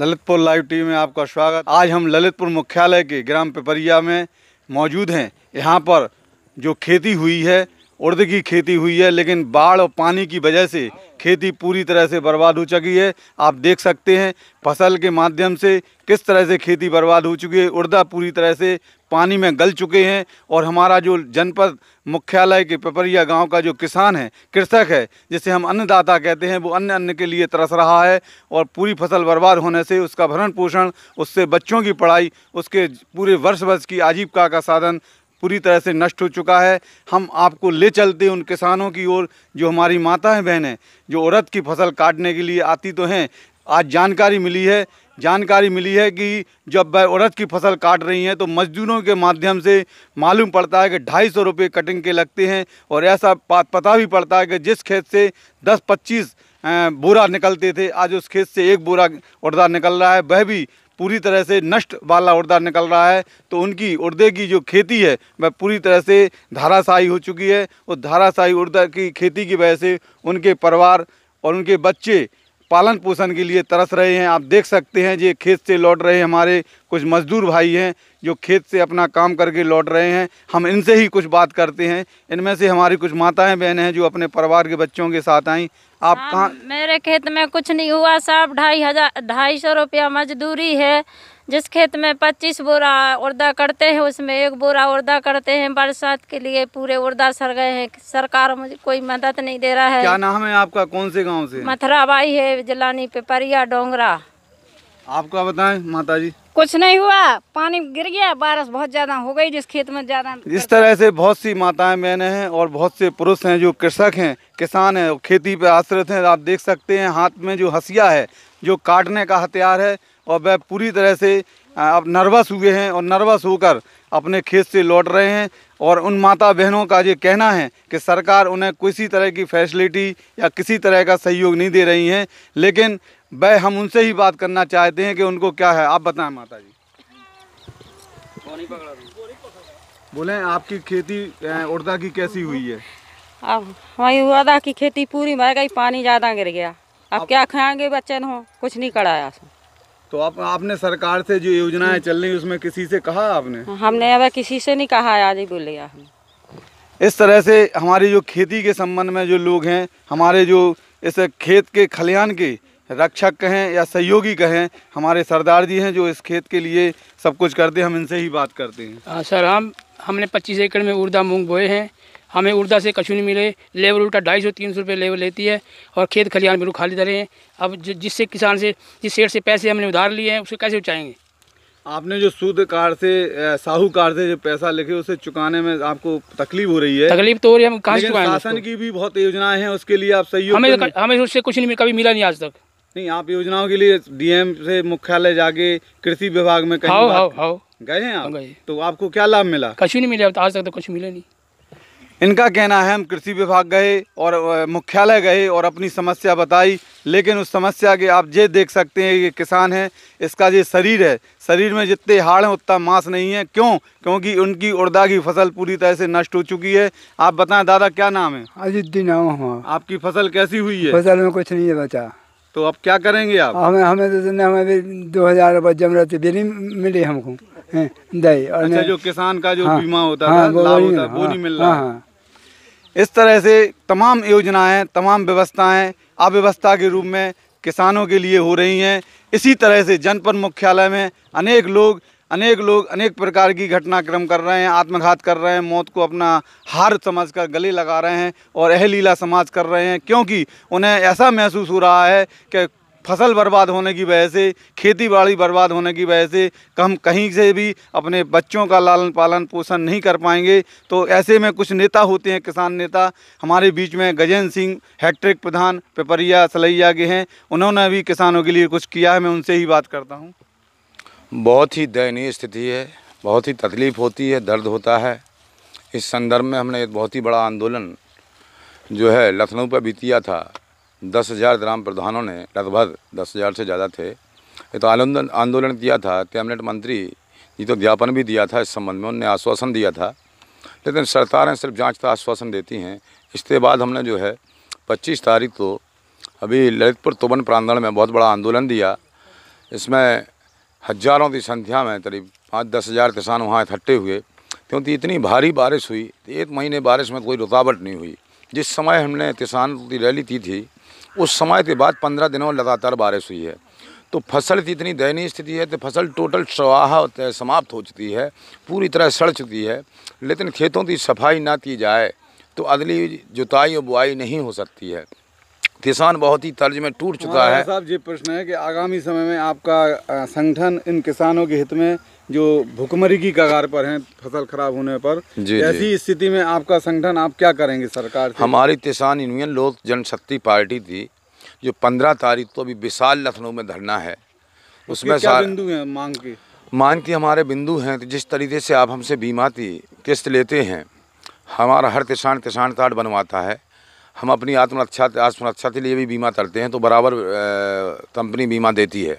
Lalitpur live TV में आपका स्वागत आज हम ललितपुर मुख्यालय के ग्राम पिपरिया में मौजूद हैं यहाँ पर जो खेती हुई है उर्द की खेती हुई है लेकिन बाढ़ और पानी की वजह से खेती पूरी तरह से बर्बाद हो चुकी है आप देख सकते हैं फसल के माध्यम से किस तरह से खेती बर्बाद हो चुकी है उर्दा पूरी तरह से पानी में गल चुके हैं और हमारा जो जनपद मुख्यालय के पपरिया गांव का जो किसान है कृषक है जिसे हम अन्नदाता कहते हैं वो अन्य अन्न के लिए तरस रहा है और पूरी फसल बर्बाद होने से उसका भरण पोषण उससे बच्चों की पढ़ाई उसके पूरे वर्ष वर्ष की आजीविका का साधन पूरी तरह से नष्ट हो चुका है हम आपको ले चलते हैं उन किसानों की ओर जो हमारी माता हैं बहनें जो औरत की फसल काटने के लिए आती तो हैं आज जानकारी मिली है जानकारी मिली है कि जब वह औरत की फसल काट रही हैं तो मजदूरों के माध्यम से मालूम पड़ता है कि ढाई सौ रुपये कटिंग के लगते हैं और ऐसा पता भी पड़ता है कि जिस खेत से दस पच्चीस बोरा निकलते थे आज उस खेत से एक बोरा उड़दा निकल रहा है वह भी पूरी तरह से नष्ट वाला उर्दा निकल रहा है तो उनकी उर्दे की जो खेती है वह पूरी तरह से धाराशाही हो चुकी है और धाराशाही उर्दा की खेती की वजह से उनके परिवार और उनके बच्चे पालन पोषण के लिए तरस रहे हैं आप देख सकते हैं ये खेत से लौट रहे हमारे कुछ मजदूर भाई हैं जो खेत से अपना काम करके लौट रहे हैं हम इनसे ही कुछ बात करते हैं इनमें से हमारी कुछ माताएं बहनें हैं जो अपने परिवार के बच्चों के साथ आई आप कहा कहाँ मेरे खेत में कुछ नहीं हुआ साहब ढाई हजार ढाई सौ रुपया मजदूरी है जिस खेत में पच्चीस बोरा उर्दा करते हैं उसमें एक बोरा उर्दा करते हैं बरसात के लिए पूरे उर्दा सर गए हैं सरकार मुझे कोई मदद नहीं दे रहा है क्या नाम है आपका कौन से गांव से बाई है जलानी पेपरिया डोंगरा आपका बताएं माता जी कुछ नहीं हुआ पानी गिर गया बारिश बहुत ज्यादा हो गई जिस खेत में ज्यादा इस तरह से बहुत सी माताएं मैंने हैं और बहुत से पुरुष हैं जो कृषक हैं किसान हैं खेती पे आश्रित हैं आप देख सकते हैं हाथ में जो हसिया है जो काटने का हथियार है और वह पूरी तरह से अब नर्वस हुए हैं और नर्वस होकर अपने खेत से लौट रहे हैं और उन माता बहनों का ये कहना है कि सरकार उन्हें किसी तरह की फैसिलिटी या किसी तरह का सहयोग नहीं दे रही है लेकिन वह हम उनसे ही बात करना चाहते हैं कि उनको क्या है आप बताएं माता जी बोले आपकी खेती उर्दा की कैसी हुई है अब हमारी उड़दा की खेती पूरी मर गई पानी ज़्यादा गिर गया अब, अब क्या खाएंगे बच्चन हो कुछ नहीं कराया तो आप आपने सरकार से जो योजनाएं चल रही उसमें किसी से कहा आपने हमने अब किसी से नहीं कहा आज ही बोले हम इस तरह से हमारी जो खेती के संबंध में जो लोग हैं हमारे जो इस खेत के खलिहान के रक्षक कहें या सहयोगी कहें हमारे सरदार जी हैं जो इस खेत के लिए सब कुछ करते हैं हम इनसे ही बात करते हैं हाँ सर हम हमने पच्चीस एकड़ में उर्दा मूंग बोए हैं हमें उर्दा से कछु नहीं मिले लेबर उल्टा ढाई सौ तीन सौ रुपये लेबर लेती है और खेत खलिहान बिल्कुल खाली धरे हैं अब जिससे किसान से जिस सेठ से पैसे हमने उधार लिए हैं उसे कैसे उचाएंगे आपने जो कार से साहूकार से जो पैसा लेके उसे चुकाने में आपको तकलीफ हो रही है तकलीफ तो हो रही है हम शासन की भी बहुत योजनाएं हैं उसके लिए आप सही हमें हमें तो उससे कुछ नहीं कभी मिला नहीं आज तक नहीं आप योजनाओं के लिए डीएम से मुख्यालय जाके कृषि विभाग में कहीं हाँ, हाँ, हाँ। गए हैं आप गए तो आपको क्या लाभ मिला कुछ नहीं मिला तो आज तक तो कुछ मिले नहीं इनका कहना है हम कृषि विभाग गए और मुख्यालय गए और अपनी समस्या बताई लेकिन उस समस्या के आप ये देख सकते हैं ये किसान है इसका जो शरीर है शरीर में जितने हाड़ हैं उतना मांस नहीं है क्यों क्योंकि उनकी उड़दा की फसल पूरी तरह से नष्ट हो चुकी है आप बताएं दादा क्या नाम है अजिद्दीन आपकी फसल कैसी हुई है फसल में कुछ नहीं है बचा तो अब क्या करेंगे आप हमें हमें तो हमें भी दो हजार रुपये जमरत भी नहीं मिली हमको अच्छा, जो किसान का जो हाँ, बीमा होता हाँ, था लाभ होता वो हाँ, नहीं मिल रहा हाँ, हाँ, इस तरह से तमाम योजनाएं तमाम व्यवस्थाएं अव्यवस्था के रूप में किसानों के लिए हो रही हैं इसी तरह से जनपद मुख्यालय में अनेक लोग अनेक लोग अनेक प्रकार की घटनाक्रम कर रहे हैं आत्मघात कर रहे हैं मौत को अपना हार समझकर गले लगा रहे हैं और अहलीला समाज कर रहे हैं क्योंकि उन्हें ऐसा महसूस हो रहा है कि फसल बर्बाद होने की वजह से खेती बाड़ी बर्बाद होने की वजह से हम कहीं से भी अपने बच्चों का लालन पालन पोषण नहीं कर पाएंगे तो ऐसे में कुछ नेता होते हैं किसान नेता हमारे बीच में गजेंद्र सिंह हैट्रिक प्रधान पेपरिया सलैया के हैं उन्होंने भी किसानों के लिए कुछ किया है मैं उनसे ही बात करता हूँ बहुत ही दयनीय स्थिति है बहुत ही तकलीफ़ होती है दर्द होता है इस संदर्भ में हमने एक बहुत ही बड़ा आंदोलन जो है लखनऊ पर भी किया था दस हज़ार ग्राम प्रधानों ने लगभग दस हज़ार से ज़्यादा थे ये तो आंदोलन आंदोलन किया था कैबिनेट मंत्री जी तो ज्ञापन भी दिया था इस संबंध में उनने आश्वासन दिया था लेकिन सरकारें सिर्फ जांच का आश्वासन देती हैं इसके बाद हमने जो है पच्चीस तारीख को अभी ललितपुर तुबन प्रांगण में बहुत बड़ा आंदोलन दिया इसमें हज़ारों की संख्या में करीब पाँच दस हज़ार किसान वहाँ इकट्ठे हुए क्योंकि इतनी भारी बारिश हुई एक महीने बारिश में कोई रुकावट नहीं हुई जिस समय हमने किसान की रैली की थी उस समय के बाद पंद्रह दिनों लगातार बारिश हुई है तो फसल की इतनी दयनीय स्थिति है तो फसल टोटल स्वाह समाप्त हो चुकी है पूरी तरह सड़ चुकी है लेकिन खेतों की सफाई ना की जाए तो अगली जुताई और बुआई नहीं हो सकती है किसान बहुत ही तर्ज में टूट चुका है साहब ये प्रश्न है कि आगामी समय में आपका संगठन इन किसानों के हित में जो भुखमरी की कगार पर हैं फसल खराब होने पर जी, ऐसी स्थिति में आपका संगठन आप क्या करेंगे सरकार हमारी किसान यूनियन लोक जनशक्ति पार्टी थी जो पंद्रह तारीख को अभी विशाल लखनऊ में धरना है उसमें क्या बिंदु हैं मांग की मांग की हमारे बिंदु हैं तो जिस तरीके से आप हमसे बीमा थी किस्त लेते हैं हमारा हर किसान किसान कार्ड बनवाता है हम अपनी आत्मरक्षा आत्मरक्षा के लिए भी बीमा करते हैं तो बराबर कंपनी बीमा देती है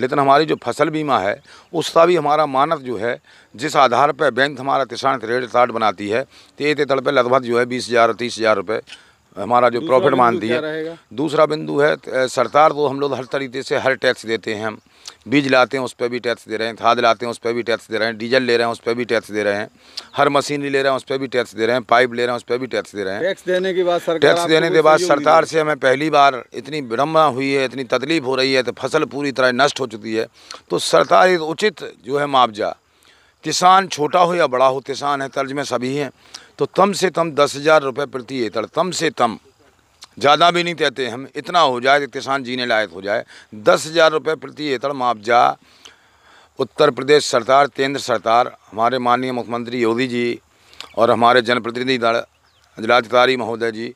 लेकिन हमारी जो फसल बीमा है उसका भी हमारा मानक जो है जिस आधार पर बैंक हमारा किसान क्रेडिट कार्ड बनाती है तो एक तड़ पर लगभग जो है बीस हज़ार तीस हज़ार रुपये हमारा जो प्रॉफिट मानती है दूसरा बिंदु है सरकार को तो हम लोग हर तरीके से हर टैक्स देते हैं हम बीज लाते हैं उस पर भी टैक्स दे रहे हैं खाद लाते हैं उस पर भी टैक्स दे रहे हैं डीजल ले रहे हैं उस पर भी टैक्स दे रहे हैं हर मशीनरी ले रहे हैं उस पर भी टैक्स दे रहे हैं पाइप ले रहे हैं उस पर भी टैक्स दे रहे हैं टैक्स देने के बाद टैक्स देने के बाद सरकार से हमें पहली बार इतनी विडम्बना हुई है इतनी तकलीफ हो रही है तो फसल पूरी तरह नष्ट हो चुकी है तो सरकार एक उचित जो है मुआवजा किसान छोटा हो या बड़ा हो किसान है तर्ज में सभी हैं तो कम से कम दस हज़ार रुपये प्रति एकड़ कम से कम ज़्यादा भी नहीं कहते हम इतना हो जाए कि किसान जीने लायक हो जाए दस हज़ार रुपये प्रति एकड़ मुआवजा उत्तर प्रदेश सरकार केंद्र सरकार हमारे माननीय मुख्यमंत्री योगी जी और हमारे जनप्रतिनिधि दल जिलाधिकारी महोदय जी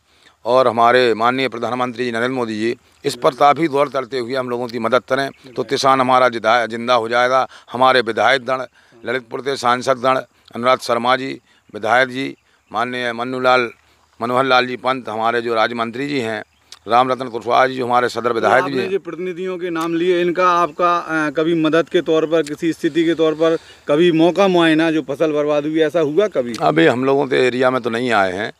और हमारे माननीय प्रधानमंत्री जी नरेंद्र मोदी जी इस पर काफ़ी गौर करते हुए हम लोगों की मदद करें तो किसान हमारा जिंदा हो जाएगा हमारे विधायक दल ललितपुर के सांसद दल अनुराग शर्मा जी विधायक जी माननीय मन्नूलाल मनोहर लाल जी पंत हमारे जो राज्य मंत्री जी हैं राम रतन कुशवाहा जी जो हमारे सदर विधायक जी हैं प्रतिनिधियों के नाम लिए इनका आपका आ, कभी मदद के तौर पर किसी स्थिति के तौर पर कभी मौका मुआयना जो फसल बर्बाद हुई ऐसा हुआ कभी अभी हम लोगों के एरिया में तो नहीं आए हैं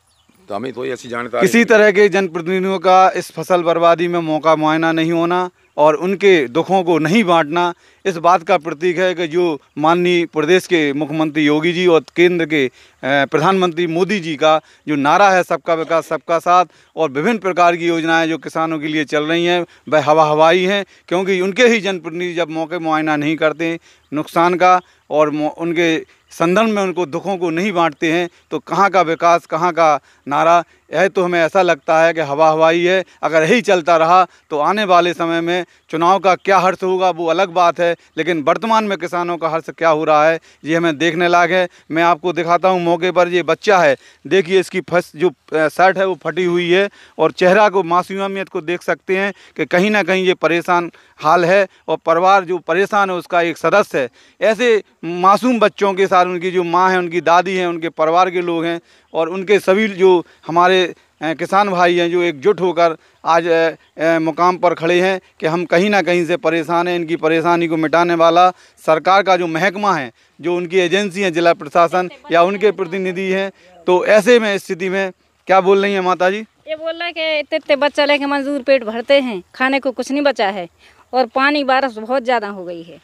तो हमें कोई ऐसी जानकारी किसी तरह के जनप्रतिनिधियों का इस फसल बर्बादी में मौका मुआयना नहीं होना और उनके दुखों को नहीं बांटना इस बात का प्रतीक है कि जो माननीय प्रदेश के मुख्यमंत्री योगी जी और केंद्र के प्रधानमंत्री मोदी जी का जो नारा है सबका विकास सबका साथ और विभिन्न प्रकार की योजनाएं जो किसानों के लिए चल रही हैं वह हवा हवाई हैं क्योंकि उनके ही जनप्रतिनिधि जब मौके मुआयना नहीं करते नुकसान का और उनके संदर्भ में उनको दुखों को नहीं बांटते हैं तो कहाँ का विकास कहाँ का नारा यह तो हमें ऐसा लगता है कि हवा हवाई है अगर यही चलता रहा तो आने वाले समय में चुनाव का क्या हर्ष होगा वो अलग बात है लेकिन वर्तमान में किसानों का हर्ष क्या हो रहा है ये हमें देखने लायक है मैं आपको दिखाता हूँ मौके पर ये बच्चा है देखिए इसकी फस जो शर्ट है वो फटी हुई है और चेहरा को मासूमियत को देख सकते हैं कि कहीं ना कहीं ये परेशान हाल है और परिवार जो परेशान है उसका एक सदस्य है ऐसे मासूम बच्चों के साथ उनकी जो माँ है उनकी दादी है उनके परिवार के लोग हैं और उनके सभी जो हमारे किसान भाई हैं जो एकजुट होकर आज मुकाम पर खड़े हैं कि हम कहीं ना कहीं से परेशान हैं इनकी परेशानी को मिटाने वाला सरकार का जो महकमा है जो उनकी एजेंसी है जिला प्रशासन या उनके प्रतिनिधि हैं तो ऐसे में स्थिति में क्या बोल रही हैं माता जी ये बोल रहा है कि इतने इतने बच्चा लेके मजदूर पेट भरते हैं खाने को कुछ नहीं बचा है और पानी बारिश बहुत ज़्यादा हो गई है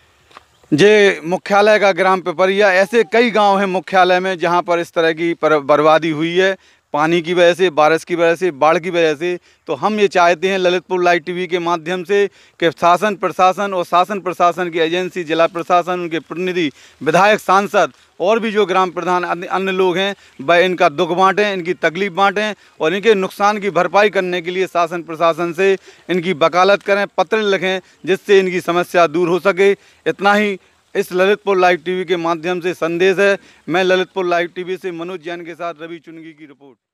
जे मुख्यालय का ग्राम पेपरिया ऐसे कई गांव हैं मुख्यालय में जहां पर इस तरह की बर्बादी हुई है पानी की वजह से बारिश की वजह से बाढ़ की वजह से तो हम ये चाहते हैं ललितपुर लाइव टीवी के माध्यम से कि शासन प्रशासन और शासन प्रशासन की एजेंसी जिला प्रशासन उनके प्रतिनिधि विधायक सांसद और भी जो ग्राम प्रधान अन्य लोग हैं वह इनका दुख बांटें इनकी तकलीफ बांटें और इनके नुकसान की भरपाई करने के लिए शासन प्रशासन से इनकी वकालत करें पत्र लिखें जिससे इनकी समस्या दूर हो सके इतना ही इस ललितपुर लाइव टीवी के माध्यम से संदेश है मैं ललितपुर लाइव टीवी से मनोज जैन के साथ रवि चुनगी की रिपोर्ट